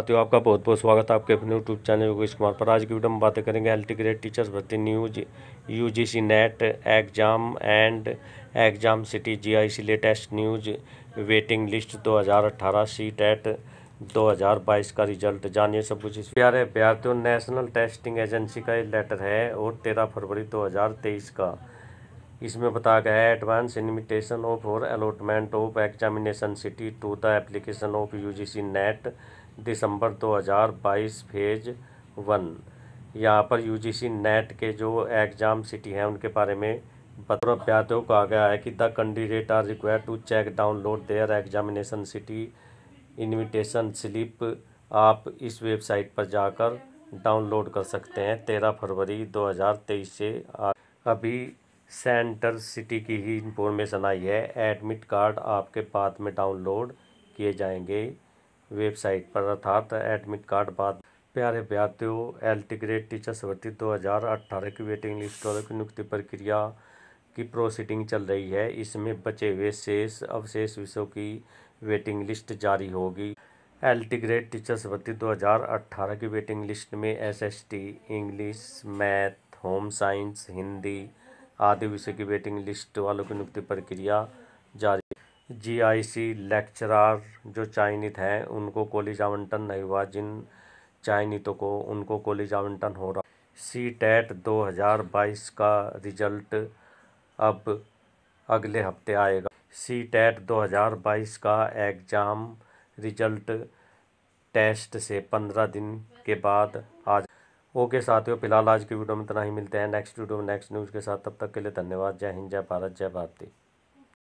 साथियों आपका बहुत बहुत स्वागत है आपके अपने यूट्यूब चैनल योगेश कुमार पर आज की वीडियो में बातें करेंगे एल ग्रेड टीचर्स भर्ती news UGC NET exam and exam city GIC latest news waiting list 2018 seat at 2022 का रिजल्ट जानिए सब कुछ इस प्यार है प्यार तो नेशनल टेस्टिंग एजेंसी का ये लेटर है और तेरह फरवरी दो का इसमें बताया गया है एडवांस इनविटेशन ऑफ और allotment of examination city to the application of UGC NET December 2022 phase one यहाँ पर यूजीसी नेट के जो एग्ज़ाम सिटी हैं उनके बारे में बतौर अभ्यार्थियों कहा गया है कि the candidate are require to check download their examination city invitation slip आप इस वेबसाइट पर जाकर डाउनलोड कर सकते हैं तेरह फरवरी 2023 से अभी सेंटर सिटी की ही इंफॉर्मेशन आई है एडमिट कार्ड आपके बाद में डाउनलोड किए जाएंगे वेबसाइट पर अर्थात एडमिट कार्ड बाद प्यारे विद्यार्थियों एल टी ग्रेड टीचर्स भर्ती दो हज़ार अट्ठारह की वेटिंग लिस्ट और नियुक्ति प्रक्रिया की प्रोसीडिंग चल रही है इसमें बचे हुए शेष अवशेष विषयों की वेटिंग लिस्ट जारी होगी एल टी ग्रेड टीचर्स भर्ती दो हज़ार अट्ठारह की वेटिंग लिस्ट में S S T English math home science Hindi आदि विषय की वेटिंग लिस्ट वालों की नियुक्ति प्रक्रिया जारी जीआईसी लेक्चरार जो चयनित हैं उनको कॉलेज आवंटन नहीं हुआ जिन चयनितों को उनको कॉलेज आवंटन हो रहा सी टेट e दो हज़ार बाईस का रिजल्ट अब अगले हफ्ते आएगा सी टेट e दो हज़ार बाईस का एग्ज़ाम रिजल्ट टेस्ट से पंद्रह दिन के बाद आज ओके साथियों फिलहाल आज की वीडियो में इतना ही मिलते हैं नेक्स्ट वीडियो में नेक्स्ट न्यूज़ के साथ तब तक के लिए धन्यवाद जय हिंद जय भारत जय भारती